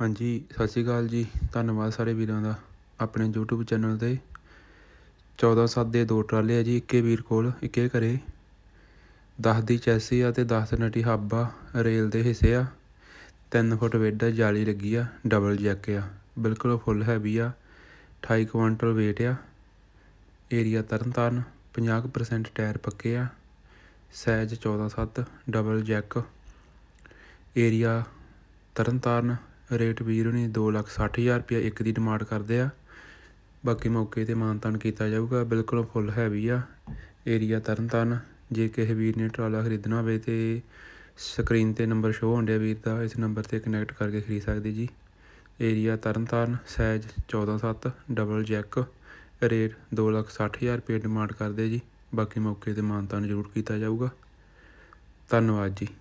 ਹਾਂਜੀ ਸਤਿ ਸ਼੍ਰੀ ਅਕਾਲ ਜੀ ਧੰਨਵਾਦ ਸਾਰੇ ਵੀਰਾਂ ਦਾ ਆਪਣੇ YouTube ਚੈਨਲ ਤੇ 14-7 ਦੇ ਦੋ ਟਰਾਲੇ ਆ ਜੀ ਇੱਕੇ ਵੀਰ ਕੋਲ ਇੱਕੇ ਘਰੇ 10 ਦੀ ਚੈਸੀ ਆ ਤੇ 10 ਨਟੀ ਹਾਬਾ ਰੇਲ ਦੇ ਹਿੱਸੇ ਆ 3 ਫੁੱਟ ਵੇਡ ਜਾਲੀ ਲੱਗੀ ਆ ਡਬਲ ਜੈਕ ਆ ਬਿਲਕੁਲ ਫੁੱਲ ਹੈਵੀ ਆ 28 ਕੁਇੰਟਲ weight ਆ ਏਰੀਆ ਤਰਨਤਾਰਨ 50% ਟਾਇਰ ਪੱਕੇ ਆ size 14-7 double jack area Tarn Taran rate ਵੀਰ ਨੇ 2 ਲੱਖ ਇੱਕ ਦੀ ਡਿਮਾਂਡ ਕਰਦੇ ਆ ਬਾਕੀ ਮੌਕੇ ਤੇ ਮਾਨਤਨ ਕੀਤਾ ਜਾਊਗਾ ਬਿਲਕੁਲ ਫੁੱਲ ਹੈਵੀ ਆ ਏਰੀਆ ਤਰਨਤਨ ਜੇ ਕਿਸੇ ਵੀਰ ਨੇ ਟਰਾਲਾ ਖਰੀਦਣਾ ਹੋਵੇ ਤੇ ਸਕਰੀਨ ਤੇ ਨੰਬਰ ਸ਼ੋ ਹੋਣ ਡਿਆ ਵੀਰ ਦਾ ਇਸ ਨੰਬਰ ਤੇ ਕਨੈਕਟ ਕਰਕੇ ਖਰੀਦ ਸਕਦੇ ਜੀ area Tarn Taran size 147 double jack rate 260000 ਰੁਪਏ ਡਿਮਾਂਡ ਕਰਦੇ ਜੀ ਬਾਕੀ ਮੌਕੇ ਤੇ ਮਾਨਤਨ ਜ਼ਰੂਰ ਕੀਤਾ ਜਾਊਗਾ ਧੰਨਵਾਦ ਜੀ